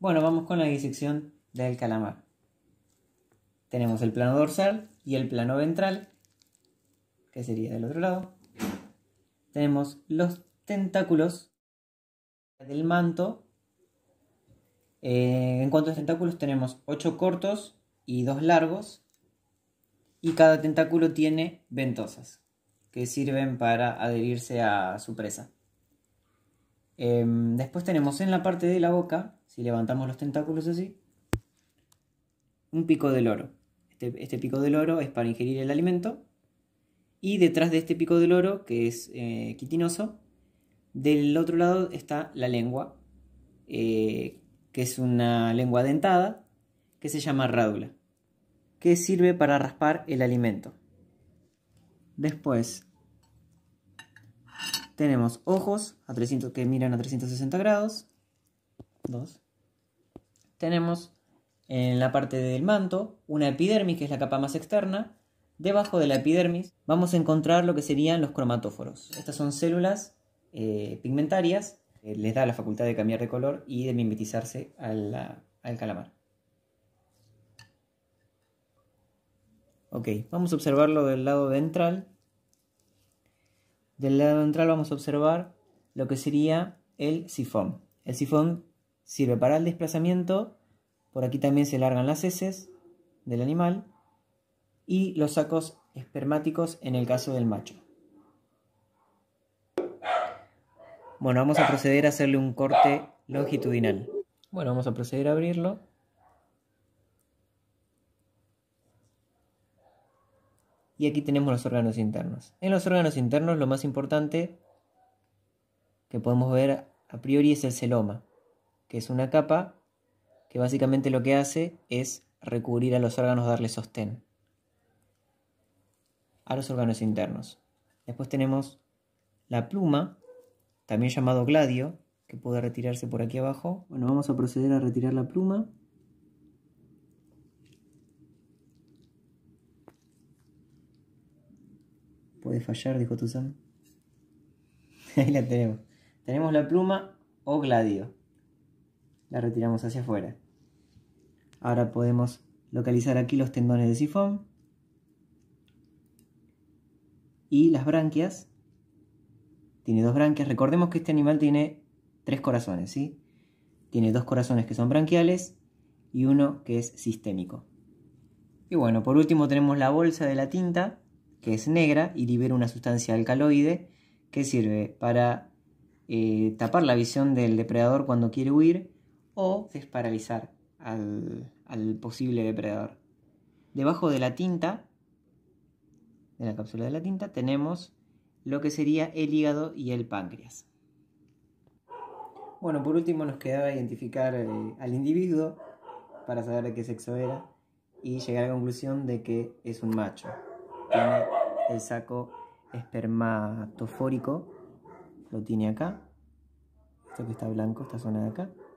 Bueno, vamos con la disección del calamar. Tenemos el plano dorsal y el plano ventral, que sería del otro lado. Tenemos los tentáculos del manto. Eh, en cuanto a tentáculos, tenemos ocho cortos y dos largos. Y cada tentáculo tiene ventosas, que sirven para adherirse a su presa. Em, después tenemos en la parte de la boca si levantamos los tentáculos así, un pico del oro. Este, este, pico del oro es para ingerir el alimento. Y detrás de este pico del oro, que es eh, quitinoso, del otro lado está la lengua, eh, que es una lengua dentada, que se llama rádula, que sirve para raspar el alimento. Después tenemos ojos a que miran a 360 grados, Dos. tenemos en la parte del manto una epidermis, que es la capa más externa. Debajo de la epidermis vamos a encontrar lo que serían los cromatóforos. Estas son células eh, pigmentarias, les da la facultad de cambiar de color y de mimetizarse al, calamar. Ok, vamos a observarlo del lado ventral. Del lado ventral vamos a observar lo que sería el sifón. El sifón sirve para el desplazamiento, por aquí también se largan las heces del animal y los sacos espermáticos en el caso del macho. Bueno, vamos a proceder a hacerle un corte longitudinal. Bueno, vamos a proceder a abrirlo. Y aquí tenemos los órganos internos. En los órganos internos lo más importante que podemos ver a priori es el celoma que es una capa que básicamente lo que hace es recubrir a los órganos, darle sostén a los órganos internos. Después tenemos la pluma, también llamado gladio, que puede retirarse por aquí abajo. Bueno, vamos a proceder a retirar la pluma. Puede fallar, dijo Tuzán. Ahí la tenemos. Tenemos la pluma o gladio la retiramos hacia afuera. Ahora podemos localizar aquí los tendones de sifón y las branquias. Tiene dos branquias. Recordemos que este animal tiene tres corazones, ¿sí? Tiene dos corazones que son branquiales y uno que es sistémico. Y bueno, por último tenemos la bolsa de la tinta, que es negra y libera una sustancia alcaloide que sirve para eh, tapar la visión del depredador cuando quiere huir o es paralizar al, posible depredador. Debajo de la tinta, de la cápsula de la tinta, tenemos lo que sería el hígado y el páncreas. Bueno, por último nos quedaba identificar eh, al individuo para saber de qué sexo era y llegar a la conclusión de que es un macho. Tiene el saco espermatofórico, lo tiene acá. Esto que está blanco, esta zona de acá.